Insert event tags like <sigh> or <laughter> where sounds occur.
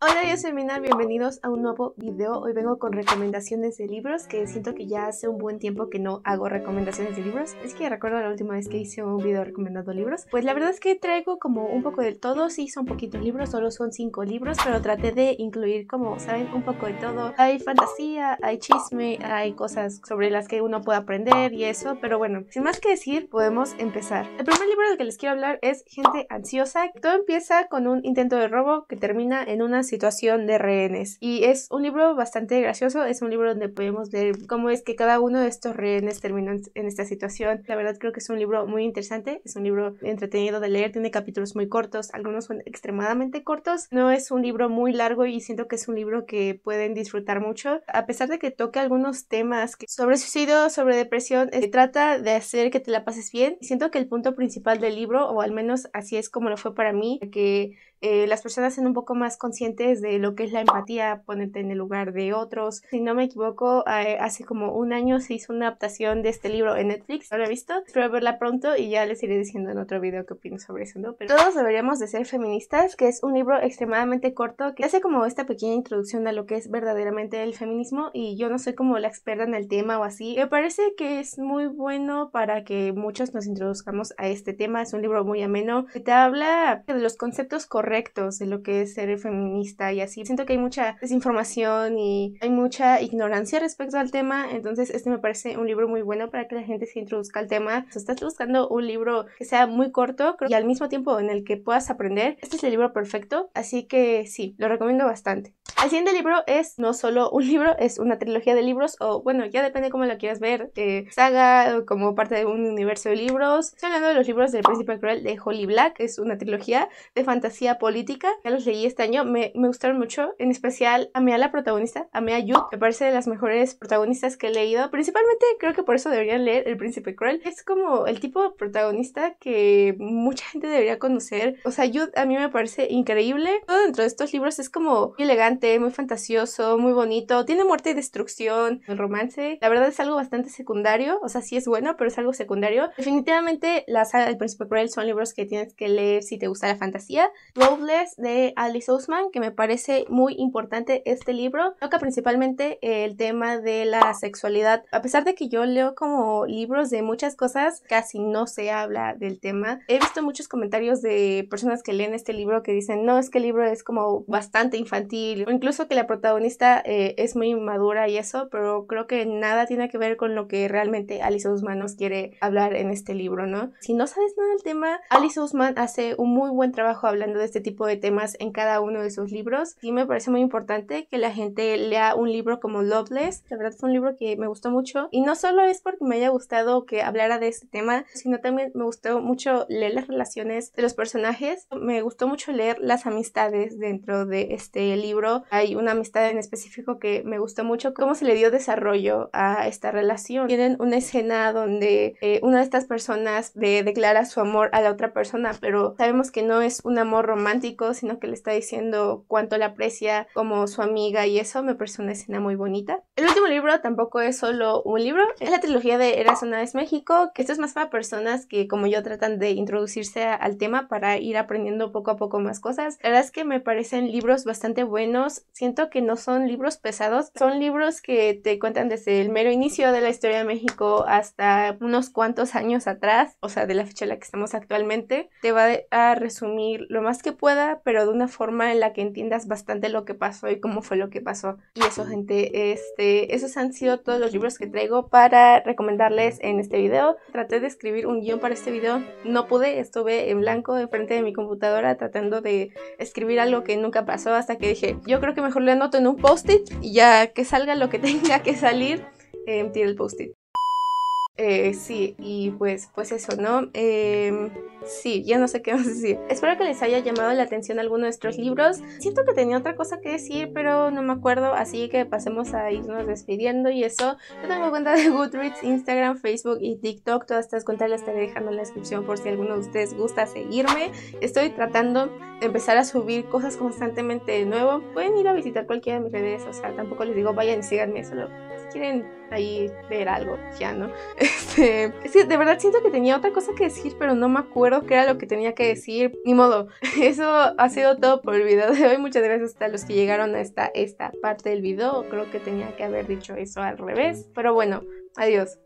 Hola yo soy Mina, bienvenidos a un nuevo video. Hoy vengo con recomendaciones de libros que siento que ya hace un buen tiempo que no hago recomendaciones de libros. Es que recuerdo la última vez que hice un video recomendando libros. Pues la verdad es que traigo como un poco de todo, sí son poquitos libros, solo son cinco libros, pero traté de incluir como saben un poco de todo. Hay fantasía, hay chisme, hay cosas sobre las que uno puede aprender y eso, pero bueno, sin más que decir, podemos empezar. El primer libro del que les quiero hablar es Gente Ansiosa. Todo empieza con un intento de robo que termina en unas situación de rehenes. Y es un libro bastante gracioso, es un libro donde podemos ver cómo es que cada uno de estos rehenes terminan en esta situación. La verdad creo que es un libro muy interesante, es un libro entretenido de leer, tiene capítulos muy cortos, algunos son extremadamente cortos, no es un libro muy largo y siento que es un libro que pueden disfrutar mucho, a pesar de que toque algunos temas sobre suicidio, sobre depresión, se eh, trata de hacer que te la pases bien. Siento que el punto principal del libro, o al menos así es como lo fue para mí, que eh, las personas sean un poco más conscientes de lo que es la empatía, ponerte en el lugar de otros. Si no me equivoco, eh, hace como un año se hizo una adaptación de este libro en Netflix, lo he visto, espero verla pronto y ya les iré diciendo en otro video qué opino sobre eso, ¿no? Pero todos deberíamos de ser feministas, que es un libro extremadamente corto que hace como esta pequeña introducción a lo que es verdaderamente el feminismo y yo no soy como la experta en el tema o así. Me parece que es muy bueno para que muchos nos introduzcamos a este tema, es un libro muy ameno que te habla de los conceptos correctos de lo que es ser feminista y así. Siento que hay mucha desinformación y hay mucha ignorancia respecto al tema, entonces este me parece un libro muy bueno para que la gente se introduzca al tema. Si estás buscando un libro que sea muy corto y al mismo tiempo en el que puedas aprender, este es el libro perfecto, así que sí, lo recomiendo bastante. El siguiente libro es no solo un libro, es una trilogía de libros o bueno, ya depende cómo lo quieras ver, eh, saga como parte de un universo de libros. Estoy hablando de los libros del príncipe cruel de Holly Black, es una trilogía de fantasía política. Ya los leí este año, me, gustaron mucho, en especial a mí a la protagonista, mí a Jude, me parece de las mejores protagonistas que he leído. Principalmente creo que por eso deberían leer El príncipe cruel. Es como el tipo de protagonista que mucha gente debería conocer. O sea, Yud a mí me parece increíble. Todo dentro de estos libros es como elegante muy fantasioso, muy bonito. Tiene muerte y destrucción, el romance. La verdad es algo bastante secundario. O sea, sí es bueno, pero es algo secundario. Definitivamente, la saga del Príncipe Cruel son libros que tienes que leer si te gusta la fantasía. Robles de Alice Ousman, que me parece muy importante este libro. Toca principalmente el tema de la sexualidad. A pesar de que yo leo como libros de muchas cosas, casi no se habla del tema. He visto muchos comentarios de personas que leen este libro que dicen, no, es que el libro es como bastante infantil, incluso que la protagonista eh, es muy madura y eso, pero creo que nada tiene que ver con lo que realmente Alice nos quiere hablar en este libro, ¿no? Si no sabes nada del tema, Alice Osman hace un muy buen trabajo hablando de este tipo de temas en cada uno de sus libros y me parece muy importante que la gente lea un libro como Loveless. La verdad fue un libro que me gustó mucho y no solo es porque me haya gustado que hablara de este tema, sino también me gustó mucho leer las relaciones de los personajes, me gustó mucho leer las amistades dentro de este libro hay una amistad en específico que me gustó mucho, cómo se le dio desarrollo a esta relación. Tienen una escena donde eh, una de estas personas declara su amor a la otra persona, pero sabemos que no es un amor romántico, sino que le está diciendo cuánto la aprecia como su amiga y eso me parece una escena muy bonita. El último libro tampoco es solo un libro, es la trilogía de Eras una vez México, que esto es más para personas que como yo tratan de introducirse al tema para ir aprendiendo poco a poco más cosas. La verdad es que me parecen libros bastante buenos, siento que no son libros pesados, son libros que te cuentan desde el mero inicio de la historia de México hasta unos cuantos años atrás, o sea, de la fecha en la que estamos actualmente. Te va a resumir lo más que pueda, pero de una forma en la que entiendas bastante lo que pasó y cómo fue lo que pasó. Y eso, gente, este eh, esos han sido todos los libros que traigo para recomendarles en este video. Traté de escribir un guión para este video, no pude, estuve en blanco enfrente de mi computadora tratando de escribir algo que nunca pasó hasta que dije, yo creo que mejor lo anoto en un post-it y ya que salga lo que <laughs> tenga que salir, eh, el post-it. Eh, sí, y pues, pues eso, ¿no? Em, sí, ya no sé qué <laughs> más decir. Espero que les haya llamado la atención alguno de estos libros. Siento que tenía otra cosa que decir, pero no me acuerdo, así que pasemos a irnos despidiendo y eso. Yo tengo cuenta de Goodreads, Instagram, Facebook y TikTok. Todas estas cuentas las estaré dejando en la descripción por si alguno de ustedes gusta seguirme. Estoy tratando de empezar a subir cosas constantemente de nuevo. Pueden ir a visitar cualquiera de mis redes, o sea, tampoco les digo vayan y síganme, solo quieren ahí ver algo, ya, ¿no? <laughs> Este, es de verdad siento que tenía otra cosa que decir, pero no me acuerdo qué era lo que tenía que decir. Ni modo, <laughs> eso ha sido todo por el video de hoy. Muchas gracias a los que llegaron a esta parte del video. Creo que tenía que haber dicho eso al revés, pero bueno, adiós.